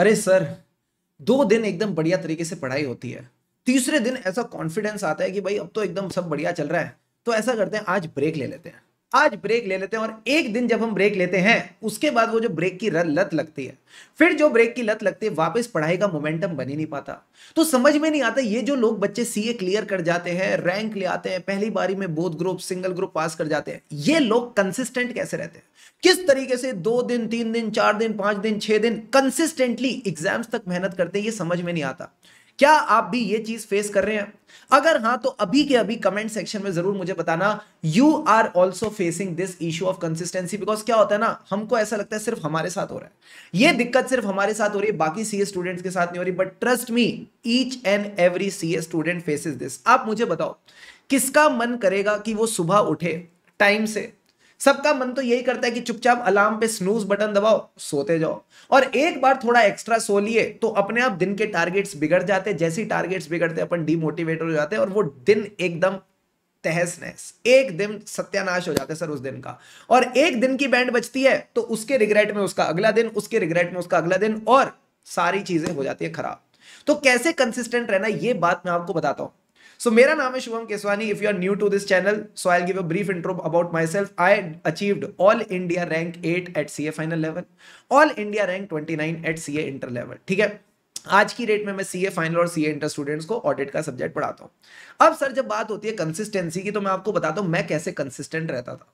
अरे सर दो दिन एकदम बढ़िया तरीके से पढ़ाई होती है तीसरे दिन ऐसा कॉन्फिडेंस आता है कि भाई अब तो एकदम सब बढ़िया चल रहा है तो ऐसा करते हैं आज ब्रेक ले लेते हैं आज ब्रेक ले लेते हैं और एक दिन जब हम ब्रेक लेते हैं उसके बाद वो जो ब्रेक की लत लगती है फिर जो ब्रेक की लत लगती है वापस पढ़ाई का मोमेंटम बन ही नहीं पाता तो समझ में नहीं आता ये जो लोग बच्चे सीए क्लियर कर जाते हैं रैंक ले आते हैं पहली बारी में बोध ग्रुप सिंगल ग्रुप पास कर जाते हैं ये लोग कंसिस्टेंट कैसे रहते हैं किस तरीके से दो दिन तीन दिन चार दिन पांच दिन छह दिन कंसिस्टेंटली एग्जाम्स तक मेहनत करते हैं ये समझ में नहीं आता क्या आप भी ये चीज फेस कर रहे हैं अगर हाँ तो अभी के अभी कमेंट सेक्शन में जरूर मुझे बताना you are also facing this issue of consistency because क्या होता है ना हमको ऐसा लगता है सिर्फ हमारे साथ हो रहा है ये दिक्कत सिर्फ हमारे साथ हो रही है बाकी सीए स्टूडेंट्स के साथ नहीं हो रही but trust me each and every CA student faces this आप मुझे बताओ किसका मन करेगा कि वो सुबह उठे टाइम से सबका मन तो यही करता है कि चुपचाप अलार्म पे स्नूज बटन दबाओ सोते जाओ और एक बार थोड़ा एक्स्ट्रा सो लिए तो अपने आप दिन के टारगेट्स बिगड़ जाते जैसे टारगेट्स बिगड़ते अपन डीमोटिवेट हो जाते हैं और वो दिन एकदम तहस नहस एक दिन सत्यानाश हो जाता है सर उस दिन का और एक दिन की बैंड बचती है तो उसके रिग्रेट में उसका अगला दिन उसके रिग्रेट में उसका अगला दिन और सारी चीजें हो जाती है खराब तो कैसे कंसिस्टेंट रहना ये बात मैं आपको बताता हूं सो मेरा नाम है Shubham Keswani if you are new to this channel so I give a brief intro about my self I achieved all India rank eight at C A final level all India rank twenty nine at C A inter level ठीक है आज की date में मैं CA final और CA inter students को audit का subject पढ़ाता हूं अब सर जब बात होती है कंसिस्टेंसी की तो मैं आपको बताता हूं मैं कैसे कंसिस्टेंट रहता था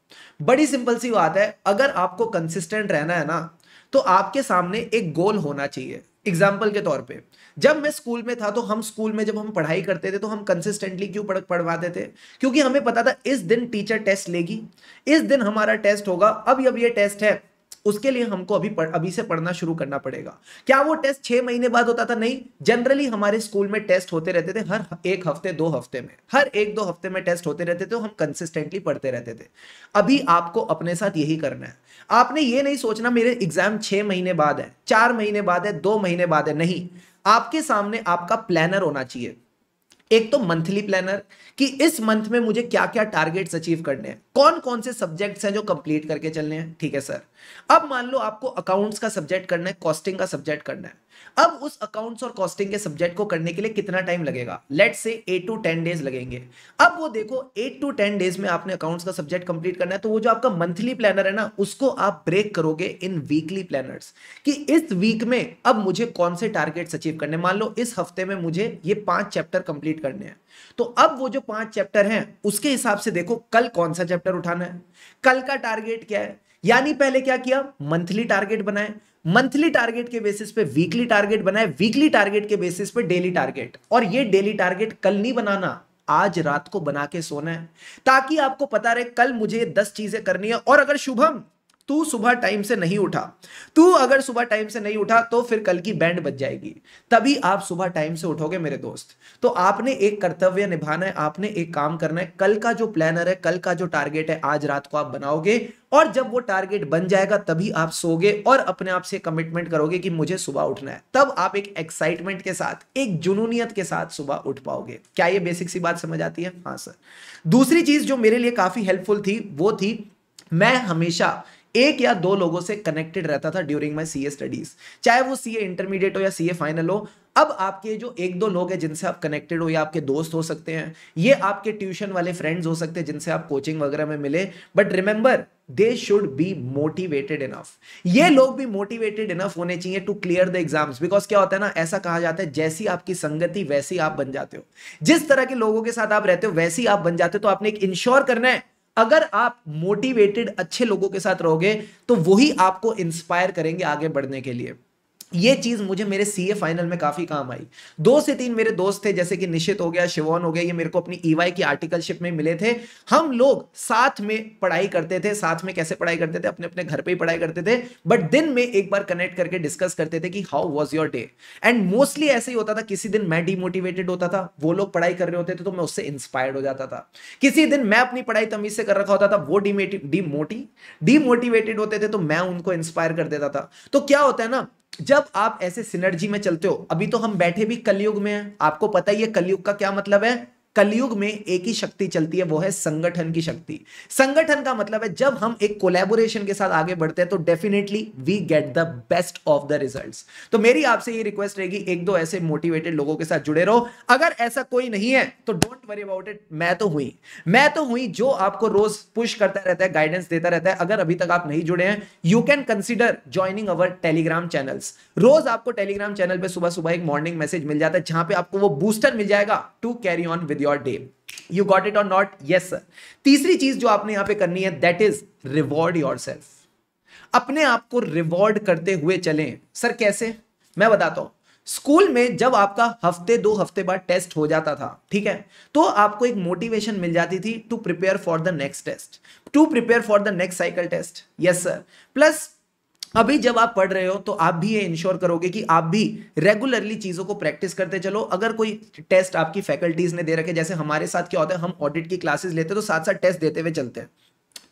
बड़ी सिंपल सी बात है अगर आपको कंसिस्टेंट रहना है ना तो आपके सामने एक गोल होना चाहिए एग्जाम्पल के तौर पे जब मैं स्कूल में था तो हम स्कूल में जब हम पढ़ाई करते थे तो हम कंसिस्टेंटली क्यों पढ़ पढ़वाते थे क्योंकि हमें पता था इस दिन टीचर टेस्ट लेगी इस दिन हमारा टेस्ट होगा अब अब ये टेस्ट है उसके लिए हमको अभी पढ़, अभी से पढ़ना शुरू करना पड़ेगा क्या वो टेस्ट छह महीने बाद होता था नहीं जनरली हमारे स्कूल में टेस्ट होते रहते थे हर एक हफ्ते दो हफ्ते में हर एक दो हफ्ते में टेस्ट होते रहते थे तो हम कंसिस्टेंटली पढ़ते रहते थे अभी आपको अपने साथ यही करना है आपने ये नहीं सोचना मेरे एग्जाम छह महीने बाद है चार महीने बाद है दो महीने बाद है नहीं आपके सामने आपका प्लानर होना चाहिए एक तो मंथली प्लानर कि इस मंथ में मुझे क्या क्या टारगेट्स अचीव करने हैं कौन कौन से सब्जेक्ट्स हैं जो कंप्लीट करके चलने हैं ठीक है सर अब मान लो आपको अकाउंट्स का सब्जेक्ट करना है कॉस्टिंग का सब्जेक्ट करना है अब उस अकाउंट्स और कॉस्टिंग के सब्जेक्ट को करने के लिए कितना टाइम लगेगा लेट से एट टू टेन डेज लगेंगे अब वो देखो एट टू टेन डेज में आपने अकाउंट्स का सब्जेक्ट कंप्लीट करना है तो वो जो आपका मंथली प्लानर है ना उसको आप ब्रेक करोगे इन वीकली प्लानर कि इस वीक में अब मुझे कौन से टारगेट्स अचीव करने मान लो इस हफ्ते में मुझे ये पांच चैप्टर कंप्लीट करने हैं तो अब वो जो पांच चैप्टर हैं उसके हिसाब से देखो कल कौन सा चैप्टर उठाना है कल का टारगेट क्या है यानी पहले क्या किया मंथली टारगेट बनाए मंथली टारगेट के बेसिस पे वीकली टारगेट बनाए वीकली टारगेट के बेसिस पे डेली टारगेट और ये डेली टारगेट कल नहीं बनाना आज रात को बना के सोना है ताकि आपको पता रहे कल मुझे दस चीजें करनी है और अगर शुभम तू सुबह टाइम से नहीं उठा तू अगर सुबह टाइम से नहीं उठा तो फिर कल की बैंड बच जाएगी तभी आप सुबह टाइम से उठोगे मेरे दोस्त तो आपने एक कर्तव्य निभाना है आपने एक काम करना है कल का जो प्लानर है कल का जो टारगेट है आज रात को आप बनाओगे और जब वो टारगेट बन जाएगा तभी आप सोगे और अपने आप से कमिटमेंट करोगे कि मुझे सुबह उठना है तब आप एक एक्साइटमेंट के साथ एक जुनूनियत के साथ सुबह उठ पाओगे क्या ये बेसिक सी बात समझ आती है हाँ सर दूसरी चीज जो मेरे लिए काफी हेल्पफुल थी वो थी मैं हमेशा एक या दो लोगों से कनेक्टेड रहता था ड्यूरिंग माई सी स्टडीज चाहे वो सी इंटरमीडिएट हो या सी फाइनल हो अब आपके जो एक दो लोग हैं जिनसे आप कनेक्टेड हो या आपके दोस्त हो सकते हैं ये आपके ट्यूशन वाले फ्रेंड्स हो सकते हैं जिनसे आप कोचिंग वगैरह में मिले but remember they should be motivated enough ये लोग भी मोटिवेटेड इनफ होने चाहिए to clear the exams because क्या होता है ना ऐसा कहा जाता है जैसी आपकी संगति वैसी आप बन जाते हो जिस तरह के लोगों के साथ आप रहते हो वैसी आप बन जाते हो तो आपने एक इंश्योर करना है अगर आप मोटिवेटेड अच्छे लोगों के साथ रहोगे तो वही आपको इंस्पायर करेंगे आगे बढ़ने के लिए ये चीज मुझे मेरे सीए फाइनल में काफी काम आई दो से तीन मेरे दोस्त थे जैसे कि निशित हो गया शिवोन हो गया ये मेरे को अपनी ईवाई e की आर्टिकलशिप में मिले थे हम लोग साथ में पढ़ाई करते थे साथ में कैसे पढ़ाई करते थे अपने अपने घर पे ही पढ़ाई करते थे बट दिन में एक बार कनेक्ट करके डिस्कस करते थे कि how was your day and mostly ऐसे ही होता था किसी दिन मैं डिमोटिवेटेड होता था वो लोग पढ़ाई कर रहे होते थे तो मैं उससे इंस्पायर्ड हो जाता था किसी दिन मैं अपनी पढ़ाई तमीज से कर रखा होता था वो डिमोटिवेटेड होते थे तो मैं उनको इंस्पायर कर देता था तो क्या होता है ना जब आप ऐसे सिनर्जी में चलते हो अभी तो हम बैठे भी कलयुग में हैं आपको पता ही है कलयुग का क्या मतलब है कलयुग में एक ही शक्ति चलती है वो है संगठन की शक्ति संगठन का मतलब है जब हम एक कोलेबोरेशन के साथ आगे बढ़ते हैं तो definitely we get the best of the results तो मेरी आपसे ये रिक्वेस्ट रहेगी एक दो ऐसे मोटिवेटेड लोगों के साथ जुड़े रहो अगर ऐसा कोई नहीं है तो डोंट वरी अबाउट इट मैं तो हुई मैं तो हुई जो आपको रोज पुश करता रहता है गाइडेंस देता रहता है अगर अभी तक आप नहीं जुड़े हैं you can consider joining our Telegram channels रोज आपको टेलीग्राम चैनल पर सुबह सुबह एक मॉर्निंग मैसेज मिल जाता है जहां पर आपको वो बूस्टर मिल जाएगा to carry on with your day you got it और नॉट यस सर तीसरी चीज जो आपने यहां पे करनी है that is reward your self अपने आप को रिवॉर्ड करते हुए चलें सर कैसे मैं बताता हूं स्कूल में जब आपका हफ्ते दो हफ्ते बाद टेस्ट हो जाता था ठीक है तो आपको एक मोटिवेशन मिल जाती थी to prepare for the next test to prepare for the next cycle test yes sir plus अभी जब आप पढ़ रहे हो तो आप भी ये इंश्योर करोगे कि आप भी रेगुलरली चीज़ों को प्रैक्टिस करते चलो अगर कोई टेस्ट आपकी फैकल्टीज़ ने दे रखे जैसे हमारे साथ क्या होता है हम ऑडिट की क्लासेस लेते हैं तो साथ साथ टेस्ट देते हुए चलते हैं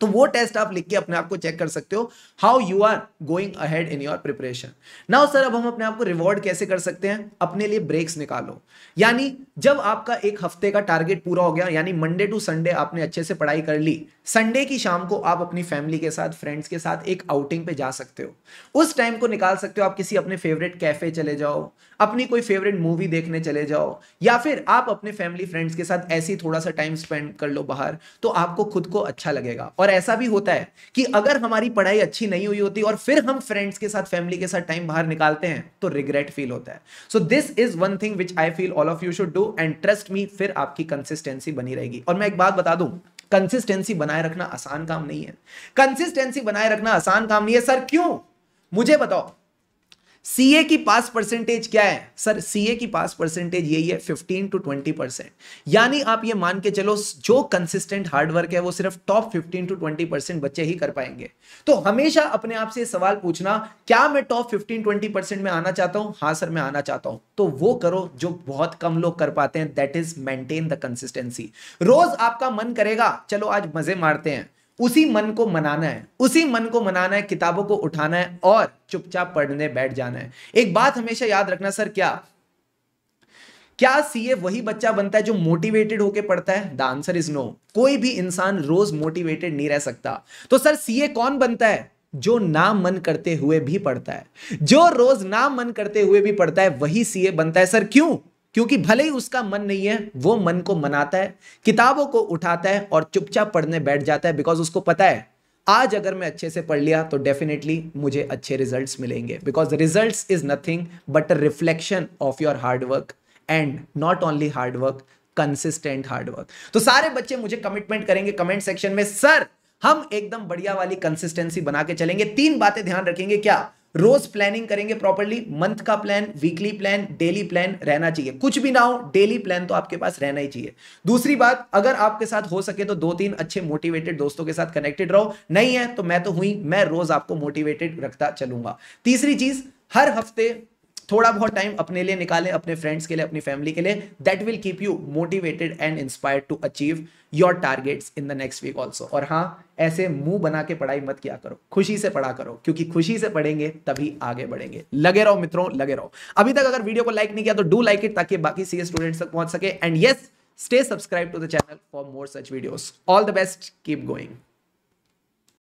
तो वो टेस्ट आप लिख के अपने आप को चेक कर सकते हो how you are going ahead in your preparation now sir अब हम अपने आप को रिवॉर्ड कैसे कर सकते हैं अपने लिए ब्रेक्स निकालो यानी जब आपका एक हफ्ते का टारगेट पूरा हो गया यानी मंडे टू संडे आपने अच्छे से पढ़ाई कर ली संडे की शाम को आप अपनी फैमिली के साथ फ्रेंड्स के साथ एक आउटिंग पे जा सकते हो उस टाइम को निकाल सकते हो आप किसी अपने फेवरेट कैफे चले जाओ अपनी कोई फेवरेट मूवी देखने चले जाओ या फिर आप अपने फैमिली फ्रेंड्स के साथ ऐसे ही थोड़ा सा टाइम स्पेंड कर लो बाहर तो आपको खुद को अच्छा लगेगा और ऐसा भी होता है कि अगर हमारी पढ़ाई अच्छी नहीं हुई होती और फिर हम फ्रेंड्स के साथ फैमिली के साथ टाइम बाहर निकालते हैं तो रिग्रेट फील होता है so this is one thing which I feel all of you should do and trust me फिर आपकी कंसिस्टेंसी बनी रहेगी और मैं एक बात बता दूं कंसिस्टेंसी बनाए रखना आसान काम नहीं है कंसिस्टेंसी बनाए रखना आसान काम नहीं है सर क्यों मुझे बताओ सीए की पास परसेंटेज क्या है सर सीए की पास परसेंटेज यही है 15 टू 20 परसेंट यानी आप ये मान के चलो जो कंसिस्टेंट हार्डवर्क है वो सिर्फ टॉप 15 टू 20 परसेंट बच्चे ही कर पाएंगे तो हमेशा अपने आप से सवाल पूछना क्या मैं टॉप 15 20 परसेंट में आना चाहता हूं हाँ सर मैं आना चाहता हूं तो वो करो जो बहुत कम लोग कर पाते हैं that is maintain the consistency रोज आपका मन करेगा चलो आज मजे मारते हैं उसी मन को मनाना है उसी मन को मनाना है किताबों को उठाना है और चुपचाप पढ़ने बैठ जाना है एक बात हमेशा याद रखना सर क्या क्या सीए वही बच्चा बनता है जो मोटिवेटेड होके पढ़ता है द आंसर इज नो कोई भी इंसान रोज मोटिवेटेड नहीं रह सकता तो सर सीए कौन बनता है जो ना मन करते हुए भी पढ़ता है जो रोज ना मन करते हुए भी पढ़ता है वही सीए बनता है सर क्यों क्योंकि भले ही उसका मन नहीं है वो मन को मनाता है किताबों को उठाता है और चुपचाप पढ़ने बैठ जाता है बिकॉज उसको पता है आज अगर मैं अच्छे से पढ़ लिया तो डेफिनेटली मुझे अच्छे रिजल्ट्स मिलेंगे because results is nothing but a reflection of your hard work and not only hard work consistent hard work तो सारे बच्चे मुझे कमिटमेंट करेंगे कमेंट सेक्शन में सर हम एकदम बढ़िया वाली कंसिस्टेंसी बना के चलेंगे तीन बातें ध्यान रखेंगे क्या रोज प्लानिंग करेंगे प्रॉपरली मंथ का plan weekly plan daily plan रहना चाहिए कुछ भी ना हो डेली प्लान तो आपके पास रहना ही चाहिए दूसरी बात अगर आपके साथ हो सके तो दो तीन अच्छे मोटिवेटेड दोस्तों के साथ कनेक्टेड रहो नहीं है तो मैं तो हुई मैं रोज आपको मोटिवेटेड रखता चलूंगा तीसरी चीज हर हफ्ते थोड़ा बहुत टाइम अपने लिए निकालें अपने फ्रेंड्स के लिए अपनी फैमिली के लिए that will keep you motivated and inspired to achieve your targets in the next week also और हाँ ऐसे मुंह बना के पढ़ाई मत किया करो खुशी से पढ़ा करो क्योंकि खुशी से पढ़ेंगे तभी आगे बढ़ेंगे लगे रहो मित्रों लगे रहो अभी तक अगर वीडियो को लाइक नहीं किया तो डू लाइक इट ताकि बाकी सी स्टूडेंट्स तक पहुंच सके and yes stay subscribe to the channel for more such videos all the best keep going